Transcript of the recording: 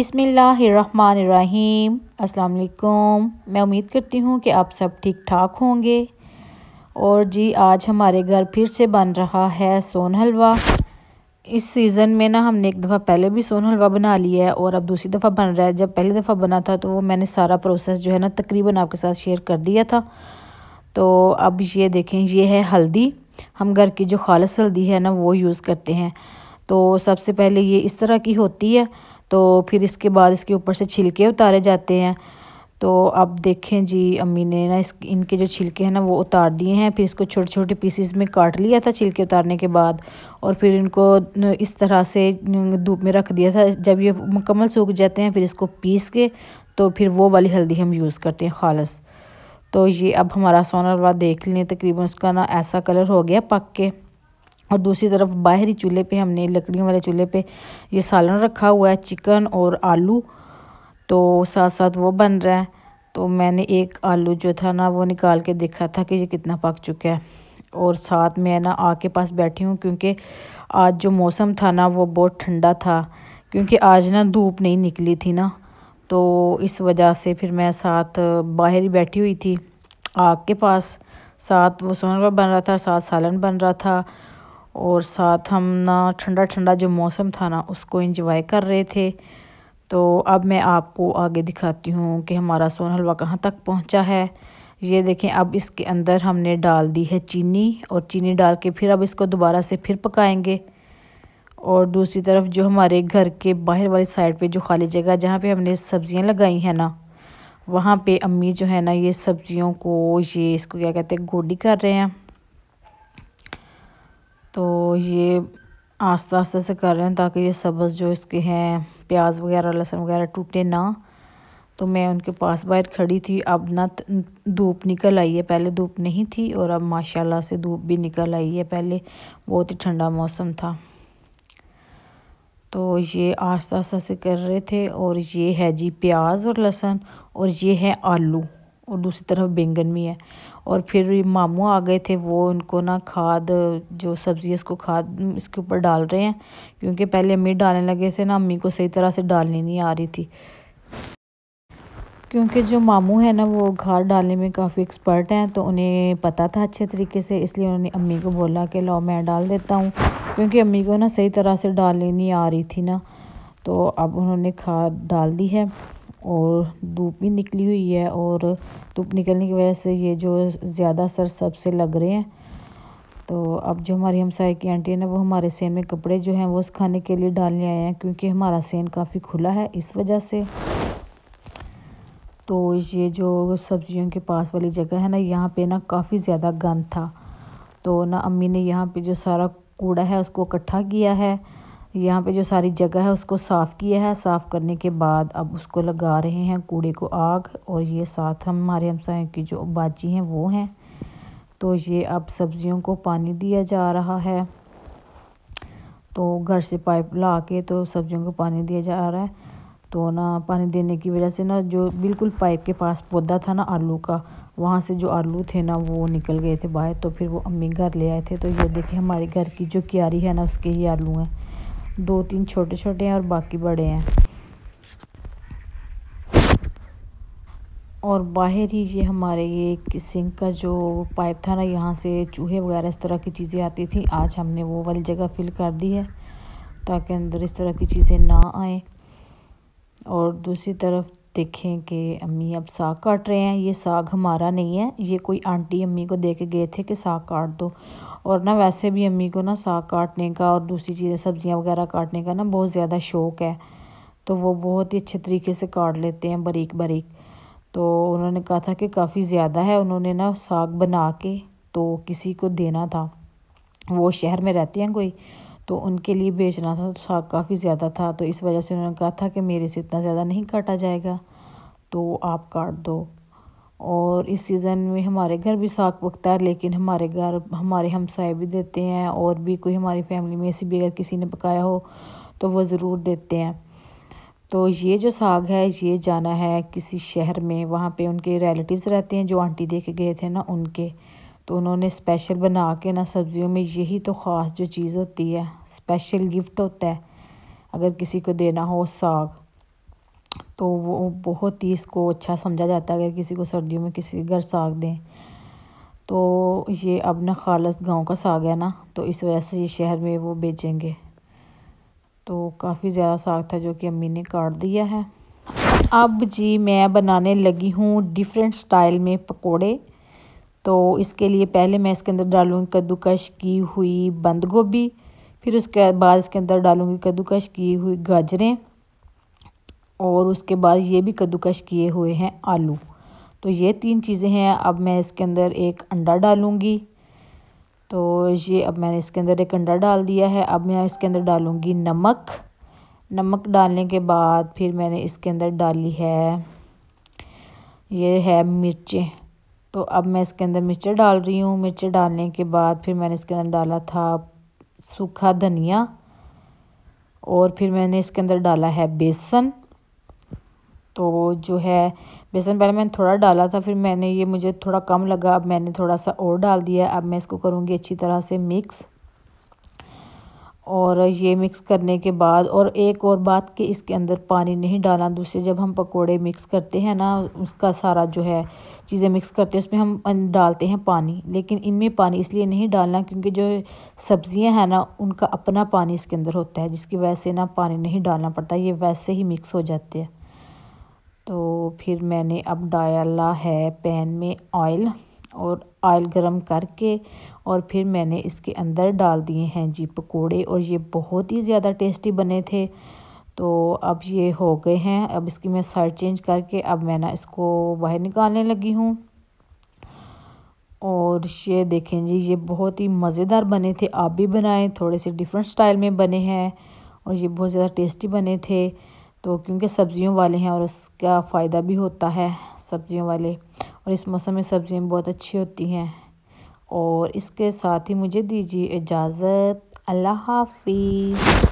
बिसमीम् अल्लाम मैं उम्मीद करती हूँ कि आप सब ठीक ठाक होंगे और जी आज हमारे घर फिर से बन रहा है सोन हलवा इस सीज़न में ना हमने एक दफ़ा पहले भी सोन हलवा बना लिया है और अब दूसरी दफ़ा बन रहा है जब पहली दफ़ा बना था तो वो मैंने सारा प्रोसेस जो है ना तकरीबन आपके साथ शेयर कर दिया था तो अब ये देखें ये है हल्दी हम घर की जो खालस हल्दी है ना वो यूज़ करते हैं तो सबसे पहले ये इस तरह की होती है तो फिर इसके बाद इसके ऊपर से छिलके उतारे जाते हैं तो अब देखें जी अम्मी ने ना इस इनके जो छिलके हैं ना वो उतार दिए हैं फिर इसको छोटे छोटे पीसीस में काट लिया था छिलके उतारने के बाद और फिर इनको इस तरह से धूप में रख दिया था जब ये मुकम्मल सूख जाते हैं फिर इसको पीस के तो फिर वो वाली हल्दी हम यूज़ करते हैं खालस तो ये अब हमारा सोना हलवा देख लें तकरीबन उसका ना ऐसा कलर हो गया पक के और दूसरी तरफ बाहरी चूल्हे पे हमने लकड़ियों वाले चूल्हे पे ये सालन रखा हुआ है चिकन और आलू तो साथ साथ वो बन रहा है तो मैंने एक आलू जो था ना वो निकाल के देखा था कि ये कितना पक चुका है और साथ में ना आग के पास बैठी हूँ क्योंकि आज जो मौसम था ना वो बहुत ठंडा था क्योंकि आज ना धूप नहीं निकली थी ना तो इस वजह से फिर मैं साथ बाहर ही बैठी हुई थी आग के पास साथ वो सोनर बन रहा था साथ सालन बन रहा था और साथ हम ना ठंडा ठंडा जो मौसम था ना उसको इंजॉय कर रहे थे तो अब मैं आपको आगे दिखाती हूँ कि हमारा सोन हलवा कहाँ तक पहुँचा है ये देखें अब इसके अंदर हमने डाल दी है चीनी और चीनी डाल के फिर अब इसको दोबारा से फिर पकाएंगे और दूसरी तरफ जो हमारे घर के बाहर वाली साइड पे जो खाली जगह जहाँ पे हमने सब्जियाँ लगाई हैं ना वहाँ पे अम्मी जो है ना ये सब्जियों को ये इसको क्या कहते हैं गोडी कर रहे हैं तो ये आस्ते आस्ते से कर रहे हैं ताकि ये सब्ज़ जो इसके हैं प्याज वगैरह लहसुन वगैरह टूटे ना तो मैं उनके पास बाहर खड़ी थी अब ना धूप निकल आई है पहले धूप नहीं थी और अब माशाल्लाह से धूप भी निकल आई है पहले बहुत ही ठंडा मौसम था तो ये आस्ता आस्ता से कर रहे थे और ये है जी प्याज और लहसुन और ये है आलू और दूसरी तरफ बैंगन भी है और फिर मामू आ गए थे वो उनको ना खाद जो सब्ज़ी है उसको खाद इसके ऊपर डाल रहे हैं क्योंकि पहले अम्मी डालने लगे थे ना अम्मी को सही तरह से डालनी नहीं आ रही थी क्योंकि जो मामू है ना वो घर डालने में काफ़ी एक्सपर्ट हैं तो उन्हें पता था अच्छे तरीके से इसलिए उन्होंने अम्मी को बोला कि लो मैं डाल देता हूँ क्योंकि अम्मी को ना सही तरह से डालनी नहीं आ रही थी ना तो अब उन्होंने खाद डाल दी है और धूप भी निकली हुई है और धूप निकलने की वजह से ये जो ज़्यादा सर सबसे लग रहे हैं तो अब जो हमारी हमसाय की आंटी है ना वो हमारे सेन में कपड़े जो हैं वो सुखाने के लिए डालने आए हैं क्योंकि हमारा सेन काफ़ी खुला है इस वजह से तो ये जो सब्जियों के पास वाली जगह है ना यहाँ पे ना काफ़ी ज़्यादा गंद था तो ना अम्मी ने यहाँ पे जो सारा कूड़ा है उसको इकट्ठा किया है यहाँ पे जो सारी जगह है उसको साफ़ किया है साफ़ करने के बाद अब उसको लगा रहे हैं कूड़े को आग और ये साथ हमारे हमसाए की जो बाजी हैं वो हैं तो ये अब सब्जियों को पानी दिया जा रहा है तो घर से पाइप ला के तो सब्जियों को पानी दिया जा रहा है तो ना पानी देने की वजह से ना जो बिल्कुल पाइप के पास पौधा था ना आलू का वहाँ से जो आलू थे ना वो निकल गए थे बाहर तो फिर वो अम्मी घर ले आए थे तो ये देखें हमारे घर की जो क्यारी है ना उसके ही आलू हैं दो तीन छोटे छोटे हैं और बाकी बड़े हैं और बाहर ही ये हमारे ये सिंक का जो पाइप था ना यहाँ से चूहे वगैरह इस तरह की चीज़ें आती थी आज हमने वो वाली जगह फिल कर दी है ताकि अंदर इस तरह की चीज़ें ना आए और दूसरी तरफ देखें कि अम्मी अब साग काट रहे हैं ये साग हमारा नहीं है ये कोई आंटी अम्मी को दे के गए थे कि साग काट दो और ना वैसे भी अम्मी को ना साग काटने का और दूसरी चीज़ें सब्ज़ियाँ वगैरह काटने का ना बहुत ज़्यादा शौक़ है तो वो बहुत ही अच्छे तरीके से काट लेते हैं बारीक बारीक तो उन्होंने कहा था कि काफ़ी ज़्यादा है उन्होंने ना साग बना के तो किसी को देना था वो शहर में रहते हैं कोई तो उनके लिए बेचना था तो साग काफ़ी ज़्यादा था तो इस वजह से उन्होंने कहा था कि मेरे से इतना ज़्यादा नहीं काटा जाएगा तो आप काट दो और इस सीज़न में हमारे घर भी साग पकता है लेकिन हमारे घर हमारे हमसाए भी देते हैं और भी कोई हमारी फैमिली में से भी अगर किसी ने पकाया हो तो वो ज़रूर देते हैं तो ये जो साग है ये जाना है किसी शहर में वहाँ पे उनके रिलेटिव्स रहते हैं जो आंटी दे के गए थे ना उनके तो उन्होंने स्पेशल बना के ना सब्ज़ियों में यही तो ख़ास जो चीज़ होती है स्पेशल गिफ्ट होता है अगर किसी को देना हो साग तो वो बहुत ही इसको अच्छा समझा जाता है अगर किसी को सर्दियों में किसी के घर साग दें तो ये अब ना खालस गांव का साग है ना तो इस वजह से ये शहर में वो बेचेंगे तो काफ़ी ज़्यादा साग था जो कि अम्मी ने काट दिया है अब जी मैं बनाने लगी हूँ डिफरेंट स्टाइल में पकोड़े तो इसके लिए पहले मैं इसके अंदर डालूँगी कद्दूकश की हुई बंद गोभी फिर उसके बाद इसके अंदर डालूँगी कद्दूकश की हुई गाजरें और उसके बाद ये भी कद्दूकश किए हुए हैं आलू तो ये तीन चीज़ें हैं अब मैं इसके अंदर एक अंडा डालूँगी तो ये अब मैंने इसके अंदर एक अंडा डाल दिया है अब मैं इसके अंदर डालूँगी नमक नमक डालने के बाद फिर मैंने इसके अंदर डाली है ये है मिर्चें तो अब मैं इसके अंदर मिर्चें डाल रही हूँ मिर्चें डालने के बाद फिर मैंने इसके अंदर डाला था सूखा धनिया और फिर मैंने इसके अंदर डाला है बेसन तो जो है बेसन पहले मैंने थोड़ा डाला था फिर मैंने ये मुझे थोड़ा कम लगा अब मैंने थोड़ा सा और डाल दिया अब मैं इसको करूँगी अच्छी तरह से मिक्स और ये मिक्स करने के बाद और एक और बात कि इसके अंदर पानी नहीं डालना दूसरे जब हम पकोड़े मिक्स करते हैं ना उसका सारा जो है चीज़ें मिक्स करते हैं उसमें हम डालते हैं पानी लेकिन इनमें पानी इसलिए नहीं डालना क्योंकि जो सब्ज़ियां हैं ना उनका अपना पानी इसके अंदर होता है जिसकी वजह से ना पानी नहीं डालना पड़ता ये वैसे ही मिक्स हो जाते हैं तो फिर मैंने अब डाला है पैन में ऑयल और ऑयल गरम करके और फिर मैंने इसके अंदर डाल दिए हैं जी पकोड़े और ये बहुत ही ज़्यादा टेस्टी बने थे तो अब ये हो गए हैं अब इसकी मैं साइड चेंज करके अब मैं ना इसको बाहर निकालने लगी हूँ और ये देखें जी ये बहुत ही मज़ेदार बने थे आप भी बनाएं थोड़े से डिफरेंट स्टाइल में बने हैं और ये बहुत ज़्यादा टेस्टी बने थे तो क्योंकि सब्जियों वाले हैं और उसका फ़ायदा भी होता है सब्जियों वाले और इस मौसम में सब्ज़ियाँ बहुत अच्छी होती हैं और इसके साथ ही मुझे दीजिए इजाज़त अल्लाह हाफिज़